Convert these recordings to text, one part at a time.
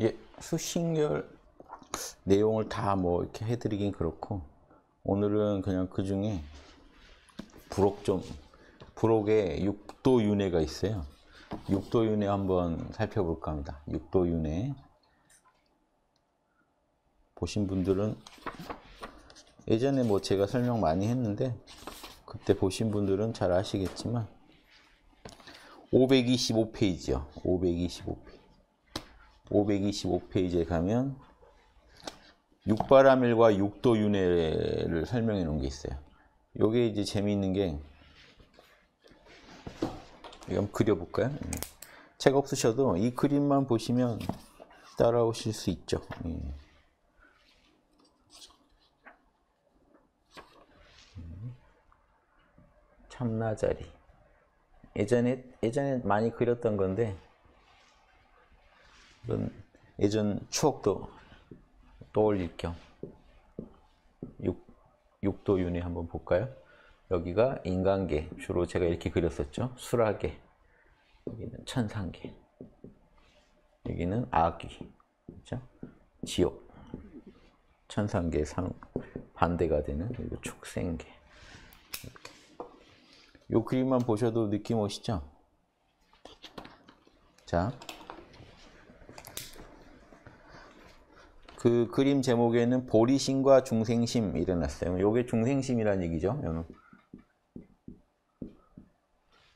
이 예, 수식열 내용을 다 뭐 이렇게 해드리긴 그렇고 오늘은 그냥 그 중에 부록 좀 부록에 육도윤회가 있어요. 육도윤회 한번 살펴볼까 합니다. 육도윤회 보신 분들은 예전에 뭐 제가 설명 많이 했는데 그때 보신 분들은 잘 아시겠지만 525페이지요. 525페이지. 525페이지에 가면 육바라밀과 육도윤회를 설명해 놓은 게 있어요. 요게 이제 재미있는 게 이거 한번 그려볼까요? 음. 책 없으셔도 이 그림만 보시면 따라오실 수 있죠. 예. 참나자리 예전에 예전에 많이 그렸던 건데 그런 예전 추억도 떠올릴 겸 6, 6도 윤회 한번 볼까요? 여기가 인간계, 주로 제가 이렇게 그렸었죠. 수라계, 여기는 천상계, 여기는 악귀 그렇죠? 지옥, 천상계 상 반대가 되는 그리고 축생계. 이 그림만 보셔도 느낌 오시죠? 자, 그 그림 제목에는 보리심과 중생심 일어났어요. 요게 중생심이란 얘기죠. 여는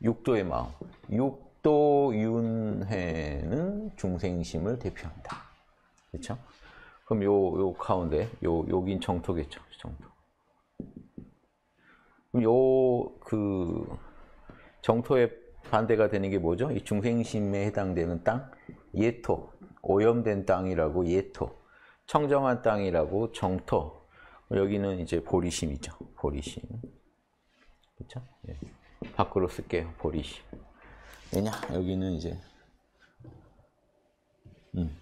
육도의 마음. 육도윤회는 중생심을 대표합다 그렇죠? 그럼 요 요 가운데 요 여긴 정토겠죠. 그 정토. 요그 정토의 반대가 되는 게 뭐죠? 이 중생심에 해당되는 땅 예토 오염된 땅이라고 예토 청정한 땅이라고 정토. 뭐 여기는 이제 보리심이죠. 보리심. 그렇죠? 예. 밖으로 쓸게요. 보리심. 왜냐? 여기는 이제 음.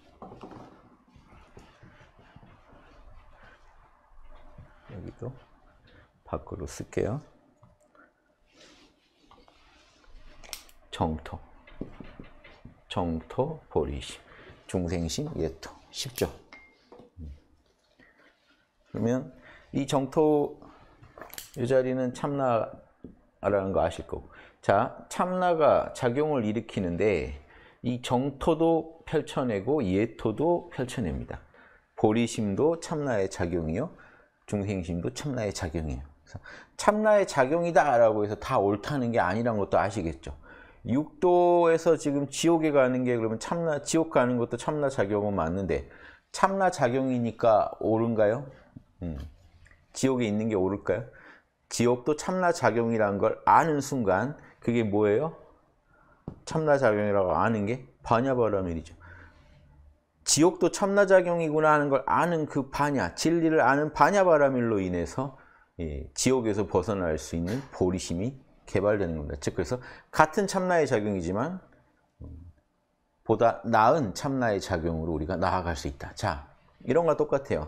여기도 밖으로 쓸게요. 정토. 정토 보리심. 중생심 예토. 쉽죠? 그러면 이 정토 이 자리는 참나라는 거 아실 거고 자 참나가 작용을 일으키는데 이 정토도 펼쳐내고 예토도 펼쳐냅니다. 보리심도 참나의 작용이요. 중생심도 참나의 작용이에요. 참나의 작용이다 라고 해서 다 옳다는 게 아니란 것도 아시겠죠. 육도에서 지금 지옥에 가는 게 그러면 참나 지옥 가는 것도 참나 작용은 맞는데 참나 작용이니까 옳은가요? 음. 지옥에 있는 게 옳을까요? 지옥도 참나작용이라는 걸 아는 순간 그게 뭐예요? 참나작용이라고 아는 게 반야바라밀이죠. 지옥도 참나작용이구나 하는 걸 아는 그 반야, 진리를 아는 반야바라밀로 인해서 예, 지옥에서 벗어날 수 있는 보리심이 개발되는 겁니다. 즉 그래서 같은 참나의 작용이지만 보다 나은 참나의 작용으로 우리가 나아갈 수 있다. 자, 이런 거 똑같아요.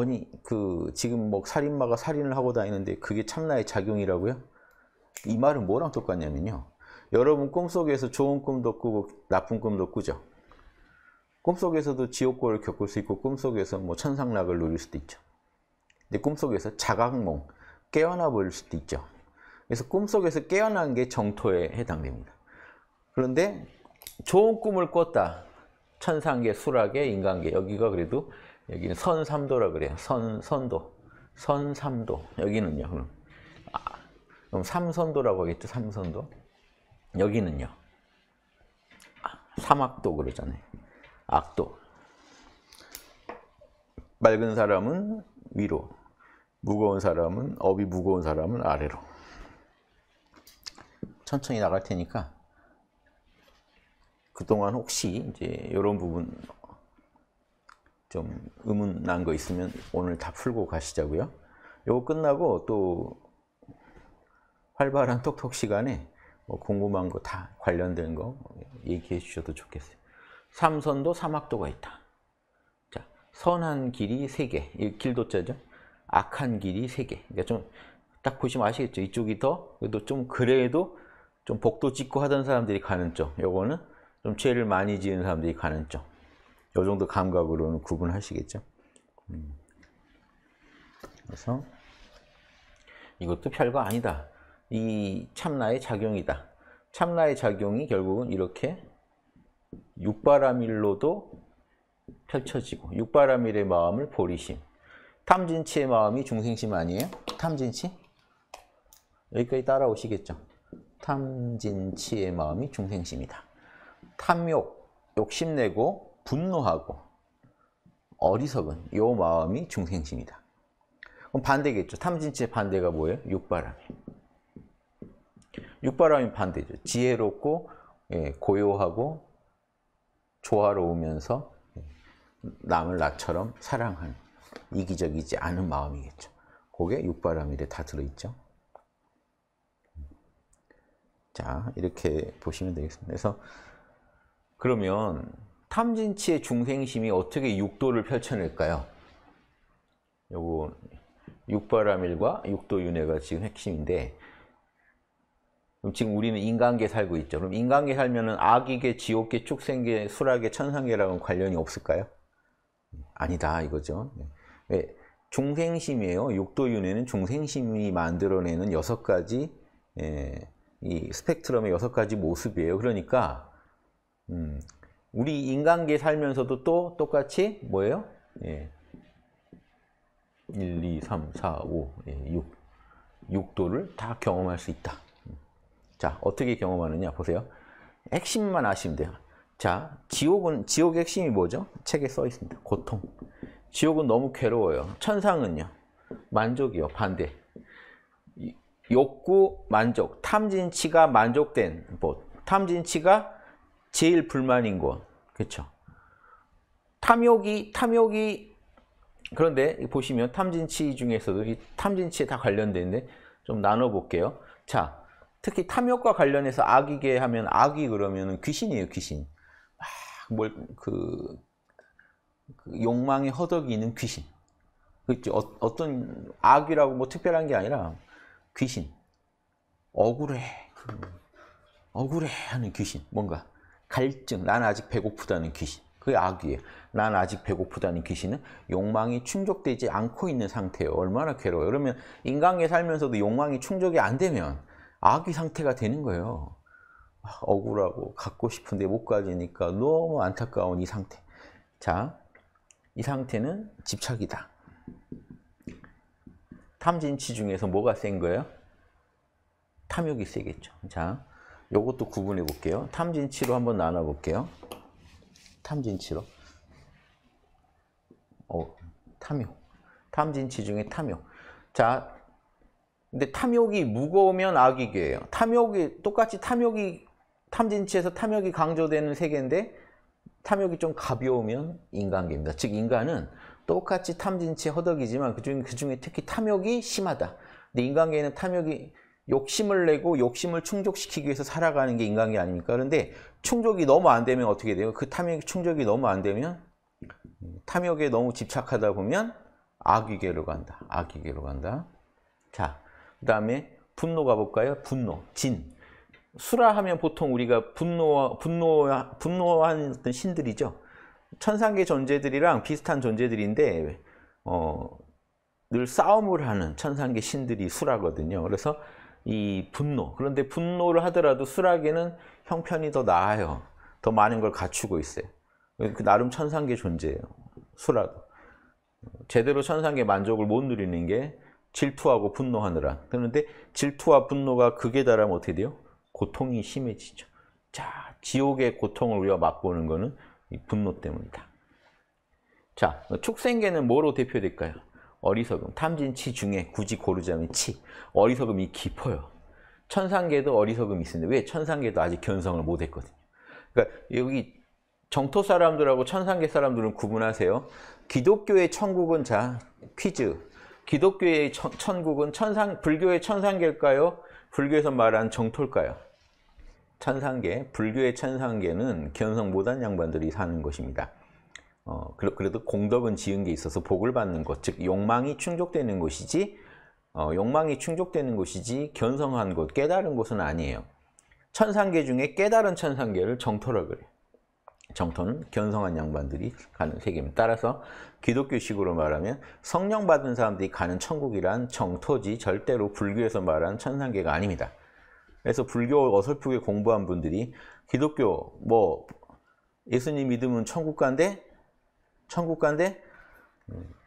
아니 그 지금 뭐 살인마가 살인을 하고 다니는데 그게 참나의 작용이라고요? 이 말은 뭐랑 똑같냐면요. 여러분 꿈속에서 좋은 꿈도 꾸고 나쁜 꿈도 꾸죠. 꿈속에서도 지옥고를 겪을 수 있고 꿈속에서 뭐 천상락을 누릴 수도 있죠. 근데 꿈속에서 자각몽, 깨어나 보일 수도 있죠. 그래서 꿈속에서 깨어난 게 정토에 해당됩니다. 그런데 좋은 꿈을 꿨다. 천상계, 수락계, 인간계 여기가 그래도 여기는 선삼도라 그래요. 선, 선도. 선삼도. 여기는요, 그럼. 아, 그럼 삼선도라고 하겠죠, 삼선도. 여기는요. 아, 삼악도 그러잖아요. 악도. 맑은 사람은 위로, 무거운 사람은, 업이 무거운 사람은 아래로. 천천히 나갈 테니까 그동안 혹시 이제 이런 부분 좀 의문난 거 있으면 오늘 다 풀고 가시자고요. 요거 끝나고 또 활발한 톡톡 시간에 뭐 궁금한 거 다 관련된 거 얘기해 주셔도 좋겠어요. 삼선도 사막도가 있다. 자, 선한 길이 3개. 이 길도자죠. 악한 길이 3개. 그러니까 좀딱 보시면 아시겠죠. 이쪽이 더 그래도 좀 그래도 좀 복도 짓고 하던 사람들이 가는 쪽. 요거는 좀 죄를 많이 지은 사람들이 가는 쪽. 요 정도 감각으로는 구분하시겠죠. 음. 그래서 이것도 별거 아니다. 이 참나의 작용이다. 참나의 작용이 결국은 이렇게 육바라밀로도 펼쳐지고 육바라밀의 마음을 보리심 탐진치의 마음이 중생심 아니에요? 탐진치? 여기까지 따라오시겠죠? 탐진치의 마음이 중생심이다. 탐욕, 욕심내고 분노하고 어리석은 요 마음이 중생심이다. 그럼 반대겠죠. 탐진치의 반대가 뭐예요? 육바람 육바람이 반대죠. 지혜롭고 예, 고요하고 조화로우면서 예, 남을 나처럼 사랑하는 이기적이지 않은 마음이겠죠. 그게 육바람일에 다 들어있죠. 자, 이렇게 보시면 되겠습니다. 그래서 그러면 탐진치의 중생심이 어떻게 육도를 펼쳐낼까요? 요거 육바라밀과 육도윤회가 지금 핵심인데 지금 우리는 인간계 살고 있죠. 그럼 인간계 살면은 악이계, 지옥계, 축생계, 수락계, 천상계랑은 관련이 없을까요? 아니다 이거죠. 왜 네. 중생심이에요. 육도윤회는 중생심이 만들어내는 여섯 가지 예, 이 스펙트럼의 여섯 가지 모습이에요. 그러니까 음, 우리 인간계 살면서도 또 똑같이 뭐예요? 예. 1, 2, 3, 4, 5, 예, 6. 6도를 다 경험할 수 있다. 자, 어떻게 경험하느냐 보세요. 핵심만 아시면 돼요. 자, 지옥은 지옥의 핵심이 뭐죠? 책에 써 있습니다. 고통. 지옥은 너무 괴로워요. 천상은요. 만족이요. 반대. 욕구 만족, 탐진치가 만족된 뭐 탐진치가 제일 불만인 거. 그렇죠? 탐욕이 탐욕이 그런데 보시면 탐진치 중에서도 이 탐진치에 다 관련되는데 좀 나눠 볼게요. 자, 특히 탐욕과 관련해서 악이게 하면 악이 그러면 귀신이에요, 귀신. 막뭘그 그 욕망의 허덕이는 귀신. 그죠 어, 어떤 악이라고 뭐 특별한 게 아니라 귀신. 억울해. 억울해 하는 귀신. 뭔가 갈증, 난 아직 배고프다는 귀신. 그게 악이에요. 난 아직 배고프다는 귀신은 욕망이 충족되지 않고 있는 상태예요. 얼마나 괴로워요. 그러면 인간계 살면서도 욕망이 충족이 안 되면 악의 상태가 되는 거예요. 아, 억울하고 갖고 싶은데 못 가지니까 너무 안타까운 이 상태. 자, 이 상태는 집착이다. 탐진치 중에서 뭐가 센 거예요? 탐욕이 세겠죠. 자, 요것도 구분해 볼게요. 탐진치로 한번 나눠 볼게요. 탐진치로. 어, 탐욕. 탐진치 중에 탐욕. 자, 근데 탐욕이 무거우면 악이게요. 탐욕이 똑같이 탐욕이 탐진치에서 탐욕이 강조되는 세계인데 탐욕이 좀 가벼우면 인간계입니다. 즉 인간은 똑같이 탐진치 허덕이지만 그중에 그중에 특히 탐욕이 심하다. 근데 인간계는 탐욕이 욕심을 내고 욕심을 충족시키기 위해서 살아가는 게 인간계 아닙니까? 그런데 충족이 너무 안 되면 어떻게 돼요? 그 탐욕 충족이 너무 안 되면 탐욕에 너무 집착하다 보면 악위계로 간다. 악위계로 간다. 자, 그 다음에 분노 가볼까요? 분노, 진. 수라하면 보통 우리가 분노, 분노, 분노한 어떤 신들이죠. 천상계 존재들이랑 비슷한 존재들인데 어, 늘 싸움을 하는 천상계 신들이 수라거든요. 그래서 이 분노 그런데 분노를 하더라도 수락에는 형편이 더 나아요 더 많은 걸 갖추고 있어요 그 나름 천상계 존재예요 수락 제대로 천상계 만족을 못 누리는 게 질투하고 분노하느라 그런데 질투와 분노가 극에 달하면 어떻게 돼요? 고통이 심해지죠 자 지옥의 고통을 우리가 맛보는 거는 분노 때문이다 자 축생계는 뭐로 대표될까요? 어리석음, 탐진치 중에 굳이 고르자면 치, 어리석음이 깊어요. 천상계도 어리석음이 있는데왜 천상계도 아직 견성을 못했거든요. 그러니까 여기 정토 사람들하고 천상계 사람들은 구분하세요. 기독교의 천국은 자 퀴즈. 기독교의 천, 천국은 천상 불교의 천상계일까요? 불교에서 말한 정토일까요? 천상계, 불교의 천상계는 견성 못한 양반들이 사는 것입니다. 어, 그래도 공덕은 지은 게 있어서 복을 받는 것, 즉 욕망이 충족되는 것이지 어, 욕망이 충족되는 것이지 견성한 것, 깨달은 것은 아니에요. 천상계 중에 깨달은 천상계를 정토라 그래요. 정토는 견성한 양반들이 가는 세계입니다. 따라서 기독교식으로 말하면 성령 받은 사람들이 가는 천국이란 정토지 절대로 불교에서 말하는 천상계가 아닙니다. 그래서 불교 어설프게 공부한 분들이 기독교 뭐 예수님 믿으면 천국 간데 천국 간데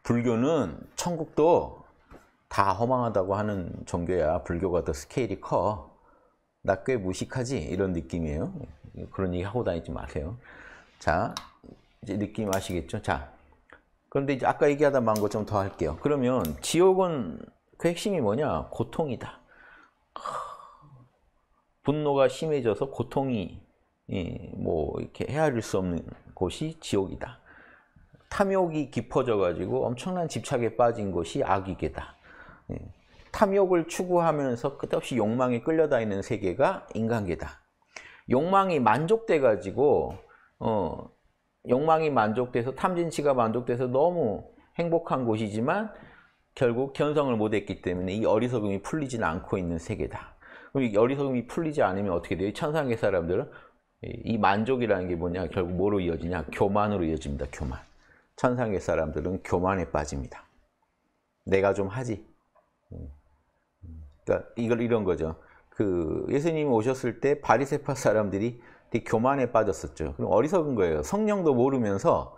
불교는 천국도 다 허망하다고 하는 종교야. 불교가 더 스케일이 커. 나 꽤 무식하지? 이런 느낌이에요. 그런 얘기 하고 다니지 마세요. 자, 이제 느낌 아시겠죠? 자, 그런데 이제 아까 얘기하다 만 거 좀 더 할게요. 그러면 지옥은 그 핵심이 뭐냐? 고통이다. 분노가 심해져서 고통이 예, 뭐 이렇게 헤아릴 수 없는 곳이 지옥이다. 탐욕이 깊어져가지고 엄청난 집착에 빠진 것이 악이게다. 예. 탐욕을 추구하면서 끝없이 욕망에 끌려다니는 세계가 인간계다. 욕망이 만족돼가지고 어, 욕망이 만족돼서 탐진치가 만족돼서 너무 행복한 곳이지만 결국 견성을 못했기 때문에 이 어리석음이 풀리진 않고 있는 세계다. 그럼 이 어리석음이 풀리지 않으면 어떻게 돼요? 천상계 사람들은 이 만족이라는 게 뭐냐? 결국 뭐로 이어지냐? 교만으로 이어집니다. 교만. 천상계 사람들은 교만에 빠집니다. 내가 좀 하지. 음. 그러니까 이걸 이런 거죠. 그 예수님 오셨을 때 바리새파 사람들이 되게 교만에 빠졌었죠. 그럼 어리석은 거예요. 성령도 모르면서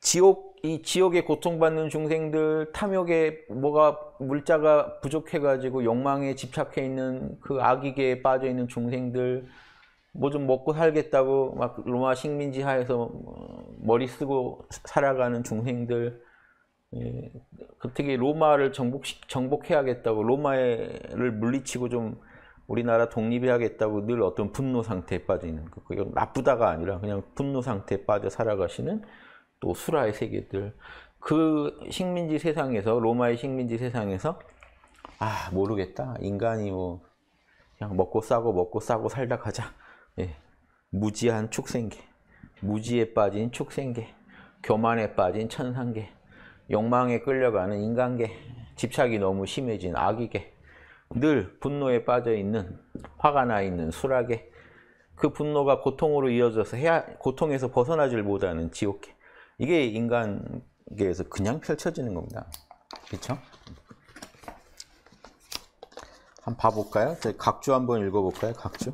지옥 이 지옥에 고통받는 중생들 탐욕에 뭐가 물자가 부족해 가지고 욕망에 집착해 있는 그악에 빠져 있는 중생들 뭐좀 먹고 살겠다고 막 로마 식민지 하에서 머리 쓰고 살아가는 중생들 예, 특히 로마를 정복 정복해야겠다고 로마를 물리치고 좀 우리나라 독립해야겠다고 늘 어떤 분노 상태에 빠지는 그, 그게 나쁘다가 아니라 그냥 분노 상태에 빠져 살아가시는 또 수라의 세계들 그 식민지 세상에서 로마의 식민지 세상에서 아 모르겠다 인간이 뭐 그냥 먹고 싸고 먹고 싸고 살다 가자 예. 무지한 축생계, 무지에 빠진 축생계, 교만에 빠진 천상계, 욕망에 끌려가는 인간계, 집착이 너무 심해진 악이계, 늘 분노에 빠져 있는 화가 나 있는 수락에 그 분노가 고통으로 이어져서 해야, 고통에서 벗어나질 못하는 지옥계 이게 인간계에서 그냥 펼쳐지는 겁니다. 그렇죠? 한번 봐볼까요? 각주 한번 읽어볼까요? 각주.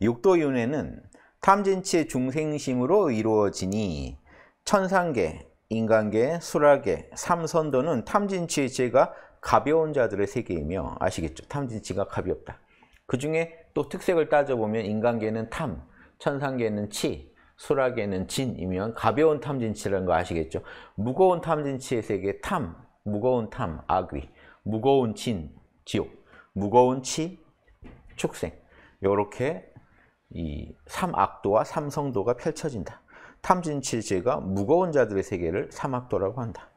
육도윤회는 탐진치의 중생심으로 이루어지니 천상계, 인간계, 수라계, 삼선도는 탐진치의 죄가 가벼운 자들의 세계이며 아시겠죠? 탐진치가 가볍다. 그 중에 또 특색을 따져보면 인간계는 탐, 천상계는 치, 수라계는 진이면 가벼운 탐진치라는 거 아시겠죠? 무거운 탐진치의 세계 탐, 무거운 탐, 악귀 무거운 진, 지옥, 무거운 치, 축생 이렇게 이 삼악도와 삼성도가 펼쳐진다. 탐진칠제가 무거운 자들의 세계를 삼악도라고 한다.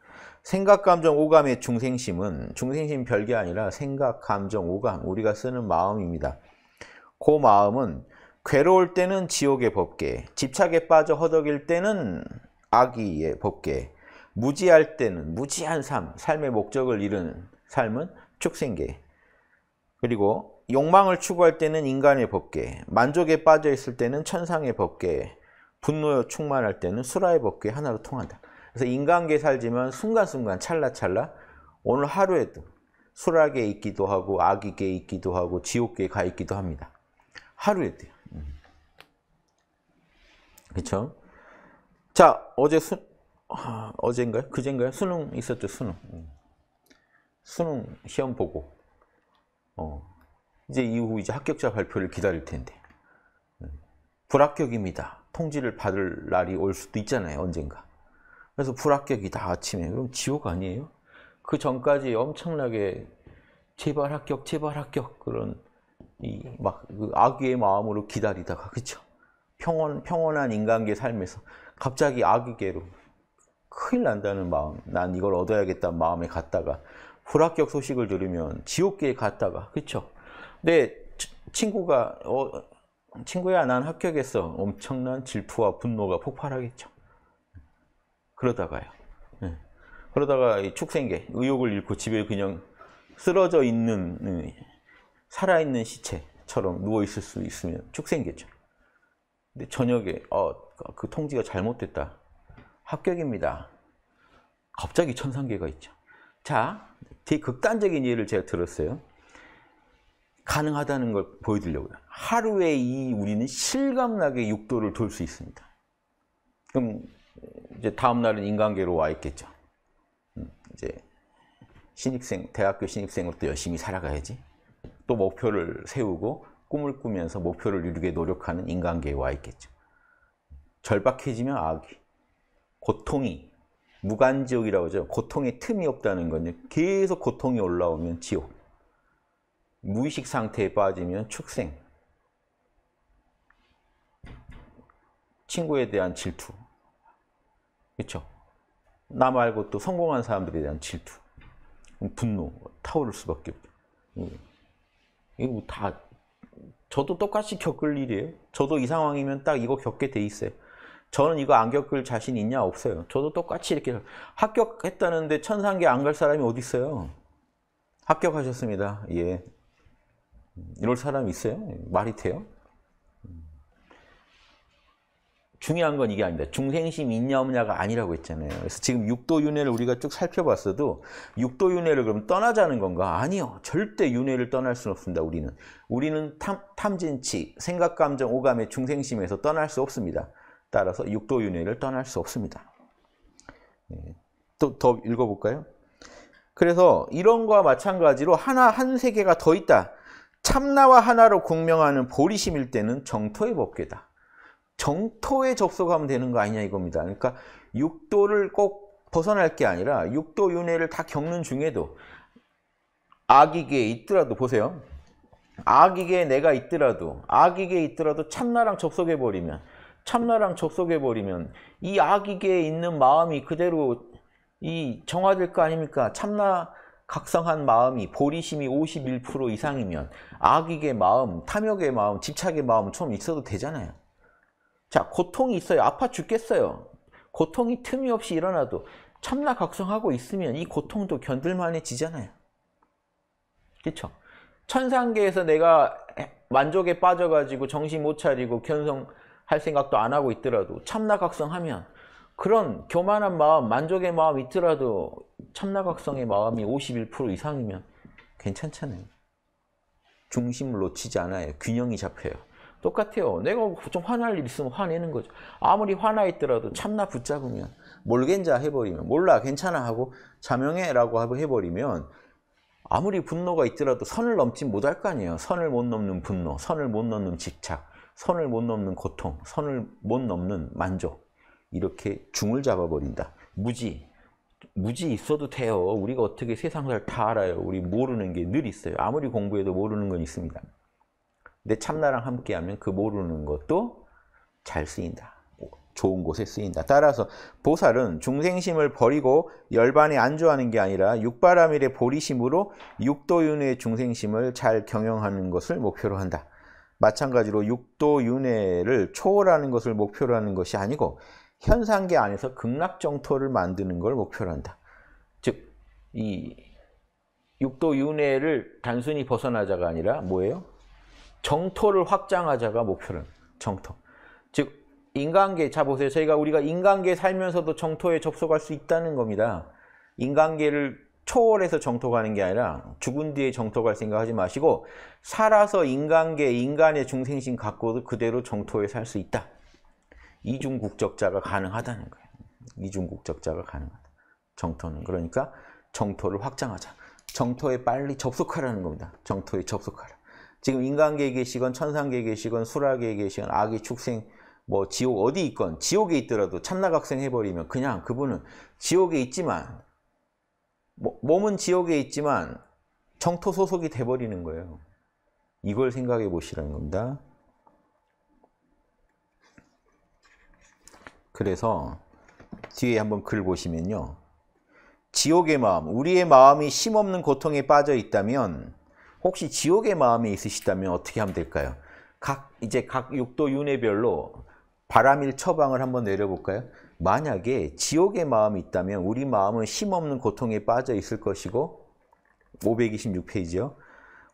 생각, 감정, 오감의 중생심은 중생심 별게 아니라 생각, 감정, 오감 우리가 쓰는 마음입니다. 그 마음은 괴로울 때는 지옥의 법계, 집착에 빠져 허덕일 때는 악의의 법계, 무지할 때는 무지한 삶, 삶의 목적을 잃은 삶은 축생계, 그리고 욕망을 추구할 때는 인간의 법계, 만족에 빠져 있을 때는 천상의 법계, 분노에 충만할 때는 수라의 법계 하나로 통한다. 그래서 인간계 살지만 순간순간 찰나찰나 오늘 하루에도 수락에 있기도 하고 악이계 있기도 하고 지옥계에 가 있기도 합니다. 하루에도. 음. 그렇죠? 자, 어제 수 아, 어젠가요? 그젠가요? 수능 있었죠, 수능. 음. 수능 시험 보고. 어. 이제 이후 이제 합격자 발표를 기다릴 텐데 음, 불합격입니다. 통지를 받을 날이 올 수도 있잖아요. 언젠가. 그래서 불합격이다 아침에 그럼 지옥 아니에요? 그 전까지 엄청나게 제발 합격, 제발 합격 그런 이막 그 악의 마음으로 기다리다가 그쵸 평온 평온한 인간계 삶에서 갑자기 악의계로 큰일 난다는 마음, 난 이걸 얻어야겠다는 마음에 갔다가 불합격 소식을 들으면 지옥계에 갔다가 그쵸 근데 네, 친구가 어, 친구야 난 합격했어. 엄청난 질투와 분노가 폭발하겠죠. 그러다가요. 네. 그러다가 축생계 의욕을 잃고 집에 그냥 쓰러져 있는 네, 살아있는 시체처럼 누워 있을 수 있으면 축생계죠. 근데 저녁에 어, 그 통지가 잘못됐다. 합격입니다. 갑자기 천상계가 있죠. 자, 되게 극단적인 예를 제가 들었어요. 가능하다는 걸 보여드리려고요. 하루에 이 우리는 실감나게 육도를 돌 수 있습니다. 그럼 이제 다음 날은 인간계로 와 있겠죠. 음, 이제 신입생, 대학교 신입생으로또 열심히 살아가야지. 또 목표를 세우고 꿈을 꾸면서 목표를 이루게 노력하는 인간계에 와 있겠죠. 절박해지면 악이, 고통이, 무간지옥이라고 하죠. 고통의 틈이 없다는 건 계속 고통이 올라오면 지옥. 무의식 상태에 빠지면 축생, 친구에 대한 질투, 그렇죠? 나 말고 또 성공한 사람들에 대한 질투, 분노, 타오를 수밖에 없죠. 음. 이거 다 저도 똑같이 겪을 일이에요. 저도 이 상황이면 딱 이거 겪게 돼 있어요. 저는 이거 안 겪을 자신 있냐? 없어요. 저도 똑같이 이렇게 합격했다는데 천상계 안 갈 사람이 어디 있어요? 합격하셨습니다. 예. 이럴 사람 있어요? 말이 돼요? 중요한 건 이게 아니다. 닙 중생심 있냐 없냐가 아니라고 했잖아요. 그래서 지금 육도윤회를 우리가 쭉 살펴봤어도 육도윤회를 그럼 떠나자는 건가? 아니요. 절대 윤회를 떠날 수는 없습니다. 우리는. 우리는 탐, 탐진치, 생각, 감정, 오감의 중생심에서 떠날 수 없습니다. 따라서 육도윤회를 떠날 수 없습니다. 예, 또더 읽어볼까요? 그래서 이런 거와 마찬가지로 하나 한 세계가 더 있다. 참나와 하나로 공명하는 보리심일 때는 정토의 법궤다. 정토에 접속하면 되는 거 아니냐 이겁니다. 그러니까 육도를 꼭 벗어날 게 아니라 육도 윤회를 다 겪는 중에도 악이계에 있더라도 보세요. 악이계에 내가 있더라도 악이계에 있더라도 참나랑 접속해버리면 참나랑 접속해버리면 이악이계에 있는 마음이 그대로 이 정화될 거 아닙니까? 참나 각성한 마음이 보리심이 51% 이상이면 악익의 마음, 탐욕의 마음, 집착의 마음 좀 있어도 되잖아요. 자, 고통이 있어요. 아파 죽겠어요. 고통이 틈이 없이 일어나도 참나 각성하고 있으면 이 고통도 견딜만해지잖아요. 그렇죠? 천상계에서 내가 만족에 빠져가지고 정신 못 차리고 견성할 생각도 안 하고 있더라도 참나 각성하면 그런 교만한 마음, 만족의 마음이 있더라도 참나각성의 마음이 51% 이상이면 괜찮잖아요. 중심을 놓치지 않아요. 균형이 잡혀요. 똑같아요. 내가 좀 화날 일 있으면 화내는 거죠. 아무리 화나 있더라도 참나 붙잡으면 몰겐자 해버리면 몰라 괜찮아 하고 자명해라고 해버리면 아무리 분노가 있더라도 선을 넘지 못할 거 아니에요. 선을 못 넘는 분노, 선을 못 넘는 집착, 선을 못 넘는 고통, 선을 못 넘는 만족. 이렇게 중을 잡아버린다. 무지. 무지 있어도 돼요. 우리가 어떻게 세상을 다 알아요. 우리 모르는 게 늘 있어요. 아무리 공부해도 모르는 건 있습니다. 근데 참나랑 함께하면 그 모르는 것도 잘 쓰인다. 좋은 곳에 쓰인다. 따라서 보살은 중생심을 버리고 열반에 안주하는 게 아니라 육바라밀의 보리심으로 육도윤회의 중생심을 잘 경영하는 것을 목표로 한다. 마찬가지로 육도윤회를 초월하는 것을 목표로 하는 것이 아니고 현상계 안에서 극락정토를 만드는 걸 목표로 한다. 즉, 이 육도 윤회를 단순히 벗어나자가 아니라 뭐예요? 정토를 확장하자가 목표는 정토. 즉 인간계 자 보세요. 저희가 우리가 인간계 살면서도 정토에 접속할 수 있다는 겁니다. 인간계를 초월해서 정토 가는 게 아니라 죽은 뒤에 정토 갈 생각하지 마시고 살아서 인간계 인간의 중생심 갖고도 그대로 정토에 살 수 있다. 이중 국적자가 가능하다는 거예요. 이중 국적자가 가능하다. 정토는 그러니까 정토를 확장하자. 정토에 빨리 접속하라는 겁니다. 정토에 접속하라. 지금 인간계에 계시건 천상계에 계시건 수라계에 계시건 악의 축생 뭐 지옥 어디 있건 지옥에 있더라도 참나각생 해버리면 그냥 그분은 지옥에 있지만 뭐, 몸은 지옥에 있지만 정토 소속이 돼버리는 거예요. 이걸 생각해 보시라는 겁니다. 그래서 뒤에 한번 글 보시면요. 지옥의 마음, 우리의 마음이 심없는 고통에 빠져 있다면 혹시 지옥의 마음이 있으시다면 어떻게 하면 될까요? 각 이제 각 육도 윤회별로 바람일 처방을 한번 내려볼까요? 만약에 지옥의 마음이 있다면 우리 마음은 심없는 고통에 빠져 있을 것이고 526페이지요.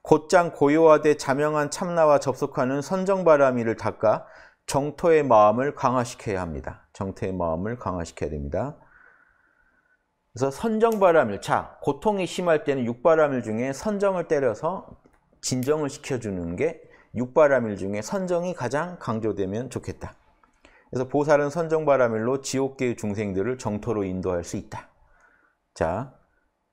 곧장 고요하되 자명한 참나와 접속하는 선정바람이를 닦아 정토의 마음을 강화시켜야 합니다. 정태의 마음을 강화시켜야 됩니다. 그래서 선정바람일. 자, 고통이 심할 때는 육바람일 중에 선정을 때려서 진정을 시켜주는 게 육바람일 중에 선정이 가장 강조되면 좋겠다. 그래서 보살은 선정바람일로 지옥계의 중생들을 정토로 인도할 수 있다. 자,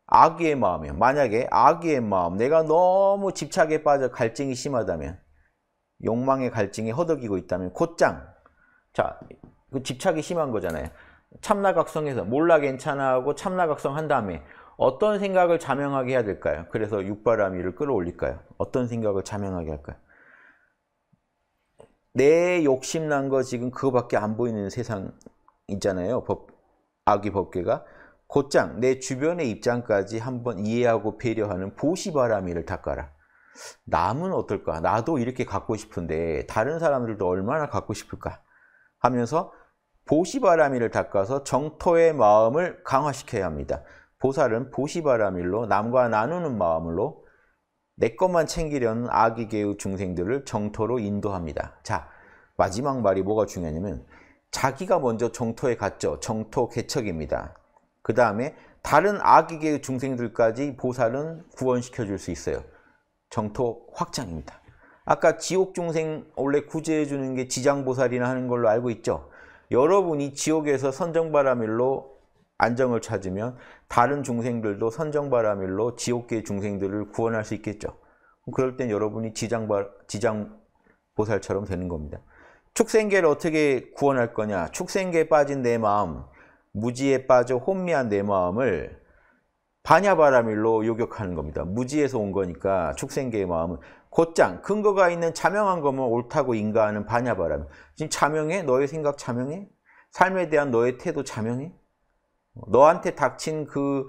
악의 마음이요. 만약에 악의 마음, 내가 너무 집착에 빠져 갈증이 심하다면, 욕망의 갈증이 허덕이고 있다면 곧장, 자, 그 집착이 심한 거잖아요. 참나각성에서 몰라 괜찮아 하고 참나각성 한 다음에 어떤 생각을 자명하게 해야 될까요? 그래서 육바라미를 끌어올릴까요? 어떤 생각을 자명하게 할까요? 내 욕심난 거 지금 그거밖에 안 보이는 세상 있잖아요. 법, 악의 법계가. 곧장 내 주변의 입장까지 한번 이해하고 배려하는 보시바라미를 닦아라. 남은 어떨까? 나도 이렇게 갖고 싶은데 다른 사람들도 얼마나 갖고 싶을까? 하면서 보시바라밀을 닦아서 정토의 마음을 강화시켜야 합니다. 보살은 보시바라밀로 남과 나누는 마음으로 내 것만 챙기려는 악이계의 중생들을 정토로 인도합니다. 자, 마지막 말이 뭐가 중요하냐면 자기가 먼저 정토에 갔죠. 정토 개척입니다. 그 다음에 다른 악이계의 중생들까지 보살은 구원시켜 줄 수 있어요. 정토 확장입니다. 아까 지옥 중생 원래 구제해 주는 게 지장보살이나 하는 걸로 알고 있죠. 여러분이 지옥에서 선정바라밀로 안정을 찾으면 다른 중생들도 선정바라밀로 지옥계 중생들을 구원할 수 있겠죠. 그럴 땐 여러분이 지장바, 지장보살처럼 되는 겁니다. 축생계를 어떻게 구원할 거냐? 축생계에 빠진 내 마음, 무지에 빠져 혼미한 내 마음을 반야바라밀로 요격하는 겁니다. 무지에서 온 거니까 축생계의 마음은 곧장 근거가 있는 자명한 것만 옳다고 인가하는 반야바람. 지금 자명해? 너의 생각 자명해? 삶에 대한 너의 태도 자명해? 너한테 닥친 그,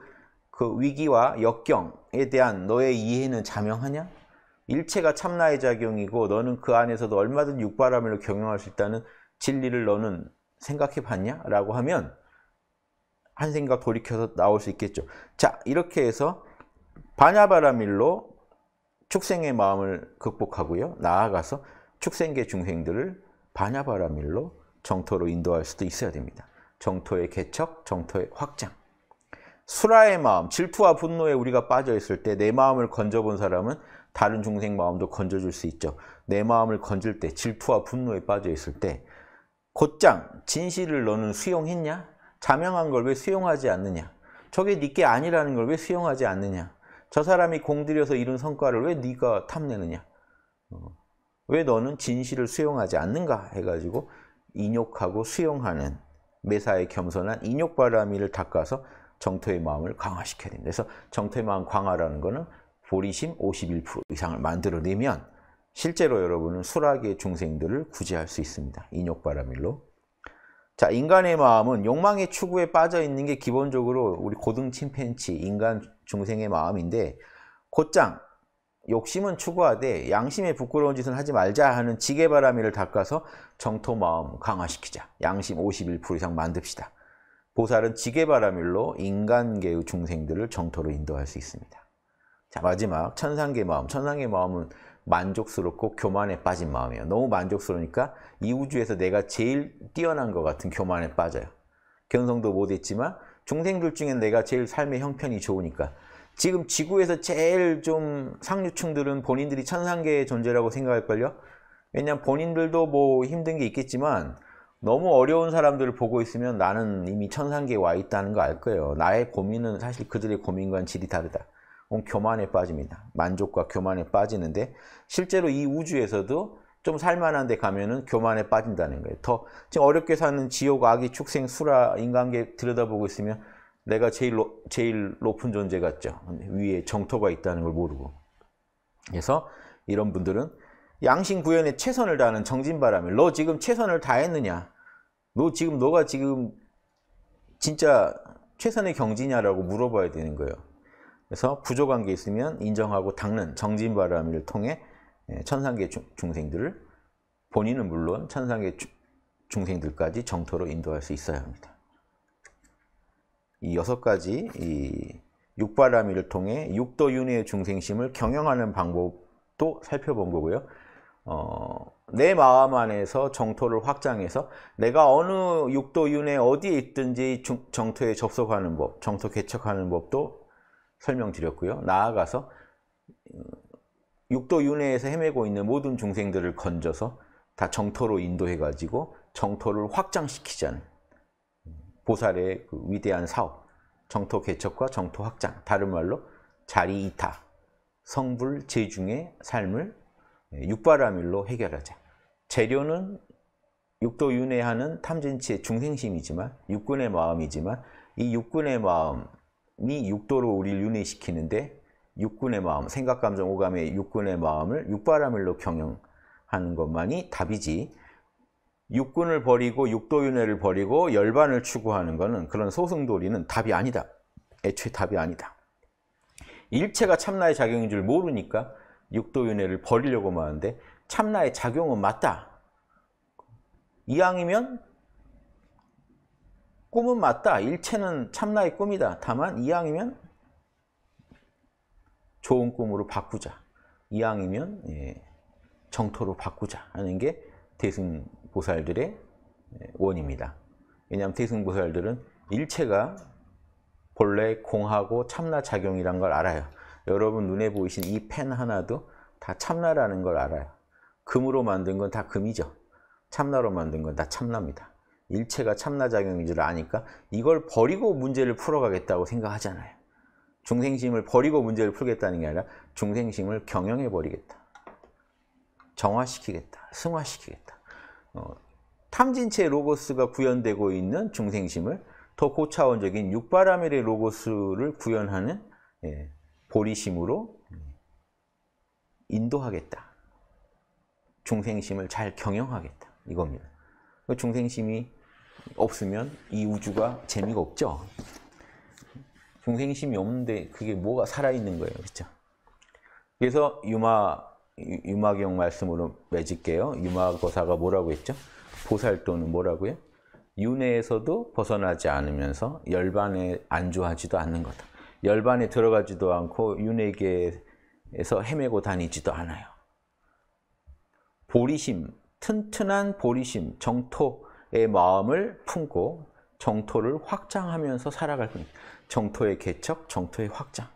그 위기와 역경에 대한 너의 이해는 자명하냐? 일체가 참나의 작용이고 너는 그 안에서도 얼마든 육바람을 경영할 수 있다는 진리를 너는 생각해 봤냐? 라고 하면 한 생각 돌이켜서 나올 수 있겠죠. 자, 이렇게 해서 바냐바라밀로 축생의 마음을 극복하고요. 나아가서 축생계 중생들을 바냐바라밀로 정토로 인도할 수도 있어야 됩니다. 정토의 개척, 정토의 확장. 수라의 마음, 질투와 분노에 우리가 빠져 있을 때 내 마음을 건져본 사람은 다른 중생 마음도 건져줄 수 있죠. 내 마음을 건질 때, 질투와 분노에 빠져 있을 때 곧장 진실을 너는 수용했냐? 자명한 걸 왜 수용하지 않느냐? 저게 니게 아니라는 걸 왜 수용하지 않느냐? 저 사람이 공들여서 이룬 성과를 왜 네가 탐내느냐? 어, 왜 너는 진실을 수용하지 않는가? 해가지고 인욕하고 수용하는 매사에 겸손한 인욕바람이를 닦아서 정토의 마음을 강화시켜야 됩니다. 그래서 정토의 마음 강화라는 거는 보리심 51% 이상을 만들어내면 실제로 여러분은 수락의 중생들을 구제할 수 있습니다. 인욕바람일로. 자, 인간의 마음은 욕망의 추구에 빠져 있는 게 기본적으로 우리 고등 침팬치, 인간 중생의 마음인데 곧장 욕심은 추구하되 양심의 부끄러운 짓은 하지 말자 하는 지게바람이를 닦아서 정토 마음 강화시키자. 양심 51% 이상 만듭시다. 보살은 지게바람밀로 인간계의 중생들을 정토로 인도할 수 있습니다. 자 마지막 천상계 마음. 천상계 마음은 만족스럽고 교만에 빠진 마음이에요. 너무 만족스러우니까 이 우주에서 내가 제일 뛰어난 것 같은 교만에 빠져요. 견성도 못했지만 중생들 중에 내가 제일 삶의 형편이 좋으니까 지금 지구에서 제일 좀 상류층들은 본인들이 천상계의 존재라고 생각할걸요? 왜냐면 본인들도 뭐 힘든 게 있겠지만 너무 어려운 사람들을 보고 있으면 나는 이미 천상계에 와 있다는 거 알 거예요. 나의 고민은 사실 그들의 고민과는 질이 다르다. 교만에 빠집니다. 만족과 교만에 빠지는데 실제로 이 우주에서도 좀 살만한 데 가면은 교만에 빠진다는 거예요. 더 지금 어렵게 사는 지옥, 악이, 축생, 수라, 인간계 들여다보고 있으면 내가 제일, 로, 제일 높은 존재 같죠. 위에 정토가 있다는 걸 모르고. 그래서 이런 분들은 양심 구현에 최선을 다하는 정진바람에 너 지금 최선을 다했느냐? 너 지금 너가 지금 진짜 최선의 경지냐라고 물어봐야 되는 거예요. 그래서 부족한 게 있으면 인정하고 닦는 정진바람을 통해 예, 천상계 중생들을 본인은 물론 천상계 중생들까지 정토로 인도할 수 있어야 합니다. 이 여섯 가지 이 육바라밀을 통해 육도윤회의 중생심을 경영하는 방법도 살펴본 거고요. 어, 내 마음 안에서 정토를 확장해서 내가 어느 육도윤회 어디에 있든지 중, 정토에 접속하는 법, 정토 개척하는 법도 설명드렸고요. 나아가서 음, 육도 윤회에서 헤매고 있는 모든 중생들을 건져서 다 정토로 인도해가지고 정토를 확장시키자는 보살의 그 위대한 사업, 정토 개척과 정토 확장, 다른 말로 자리 이타, 성불 재중의 삶을 육바라밀로 해결하자. 재료는 육도 윤회하는 탐진치의 중생심이지만 육군의 마음이지만 이 육군의 마음이 육도로 우리를 윤회시키는데 육군의 마음, 생각, 감정, 오감의 육군의 마음을 육바라밀로 경영하는 것만이 답이지 육군을 버리고 육도윤회를 버리고 열반을 추구하는 것은 그런 소승돌이는 답이 아니다. 애초에 답이 아니다. 일체가 참나의 작용인 줄 모르니까 육도윤회를 버리려고만 하는데 참나의 작용은 맞다. 이왕이면 꿈은 맞다. 일체는 참나의 꿈이다. 다만 이왕이면 좋은 꿈으로 바꾸자. 이왕이면 예, 정토로 바꾸자 하는 게 대승보살들의 예, 원입니다. 왜냐하면 대승보살들은 일체가 본래 공하고 참나작용이란 걸 알아요. 여러분 눈에 보이신 이 펜 하나도 다 참나라는 걸 알아요. 금으로 만든 건 다 금이죠. 참나로 만든 건 다 참나입니다. 일체가 참나작용인 줄 아니까 이걸 버리고 문제를 풀어가겠다고 생각하잖아요. 중생심을 버리고 문제를 풀겠다는 게 아니라 중생심을 경영해 버리겠다. 정화시키겠다. 승화시키겠다. 어, 탐진체 로고스가 구현되고 있는 중생심을 더 고차원적인 육바라밀의 로고스를 구현하는 예, 보리심으로 예, 인도하겠다. 중생심을 잘 경영하겠다. 이겁니다. 중생심이 없으면 이 우주가 재미가 없죠. 중생심이 없는데 그게 뭐가 살아있는 거예요. 그렇죠? 그래서 유마, 유마경 말씀으로 맺을게요. 유마거사가 뭐라고 했죠? 보살도는 뭐라고요? 윤회에서도 벗어나지 않으면서 열반에 안주하지도 않는 거다. 열반에 들어가지도 않고 윤회계에서 헤매고 다니지도 않아요. 보리심, 튼튼한 보리심, 정토의 마음을 품고 정토를 확장하면서 살아갈 뿐입니다. 정토의 개척, 정토의 확장.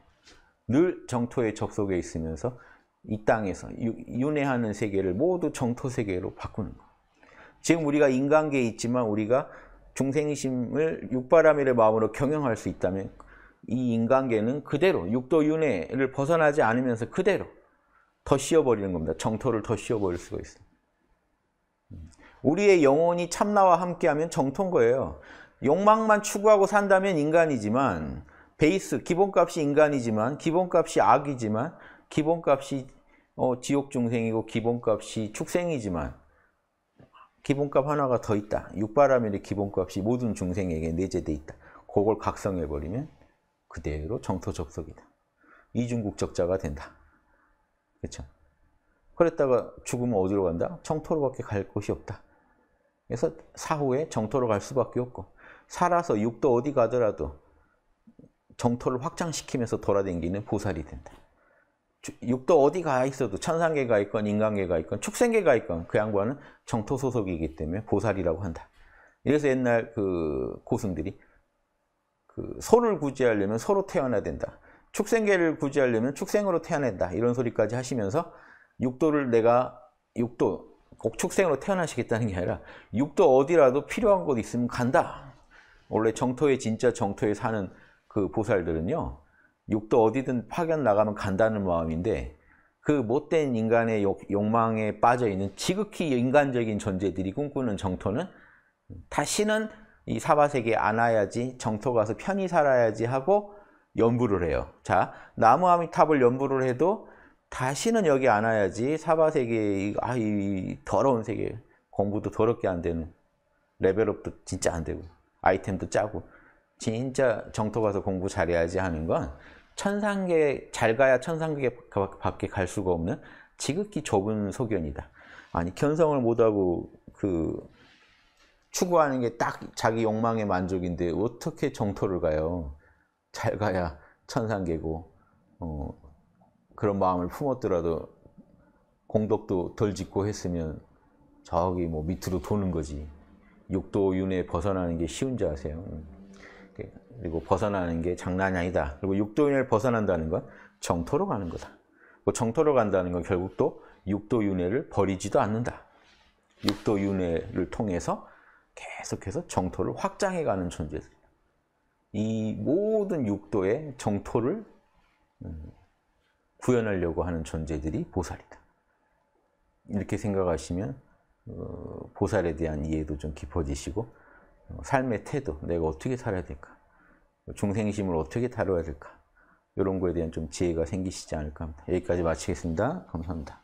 늘 정토의 접속에 있으면서 이 땅에서 윤회하는 세계를 모두 정토 세계로 바꾸는 거. 지금 우리가 인간계에 있지만 우리가 중생심을 육바라밀의 마음으로 경영할 수 있다면 이 인간계는 그대로 육도 윤회를 벗어나지 않으면서 그대로 더 씌워버리는 겁니다. 정토를 더 씌워버릴 수가 있어요. 음. 우리의 영혼이 참나와 함께하면 정토인 거예요. 욕망만 추구하고 산다면 인간이지만 베이스 기본값이 인간이지만 기본값이 악이지만 기본값이 어, 지옥 중생이고 기본값이 축생이지만 기본값 하나가 더 있다. 육바라밀의 기본값이 모든 중생에게 내재돼 있다. 그걸 각성해버리면 그대로 정토 접속이다. 이중국적자가 된다. 그렇죠? 그랬다가 죽으면 어디로 간다? 정토로밖에 갈 곳이 없다. 그래서 사후에 정토로 갈 수밖에 없고 살아서 육도 어디 가더라도 정토를 확장시키면서 돌아다니는 보살이 된다. 육도 어디 가 있어도 천상계가 있건 인간계가 있건 축생계가 있건 그 양반은 정토 소속이기 때문에 보살이라고 한다. 이래서 옛날 그 고승들이 그 소를 구제하려면 소로 태어나야 된다. 축생계를 구제하려면 축생으로 태어낸다. 이런 소리까지 하시면서 육도를 내가 육도 꼭 축생으로 태어나시겠다는 게 아니라 육도 어디라도 필요한 곳 있으면 간다. 원래 정토에 진짜 정토에 사는 그 보살들은요. 욕도 어디든 파견 나가면 간다는 마음인데 그 못된 인간의 욕, 욕망에 빠져 있는 지극히 인간적인 존재들이 꿈꾸는 정토는 다시는 이 사바세계에 안 와야지 정토 가서 편히 살아야지 하고 연부를 해요. 자, 나무 아미탑을 연부를 해도 다시는 여기 안 와야지 사바세계 아이 더러운 세계 공부도 더럽게 안 되는 레벨업도 진짜 안 되고 아이템도 짜고 진짜 정토 가서 공부 잘해야지 하는 건 천상계 잘 가야 천상계 밖에 갈 수가 없는 지극히 좁은 소견이다. 아니 견성을 못하고 그 추구하는 게 딱 자기 욕망의 만족인데 어떻게 정토를 가요? 잘 가야 천상계고 어, 그런 마음을 품었더라도 공덕도 덜 짓고 했으면 저기 뭐 밑으로 도는 거지. 육도윤에 벗어나는 게 쉬운 줄 아세요? 음. 그리고 벗어나는 게 장난이 아니다. 그리고 육도윤회 벗어난다는 건 정토로 가는 거다. 뭐 정토로 간다는 건 결국 또 육도윤회를 버리지도 않는다. 육도윤회를 통해서 계속해서 정토를 확장해가는 존재들이다. 이 모든 육도의 정토를 음, 구현하려고 하는 존재들이 보살이다. 이렇게 생각하시면 어, 보살에 대한 이해도 좀 깊어지시고 어, 삶의 태도, 내가 어떻게 살아야 될까? 중생심을 어떻게 다뤄야 될까? 이런 거에 대한 좀 지혜가 생기시지 않을까 합니다. 여기까지 마치겠습니다. 감사합니다.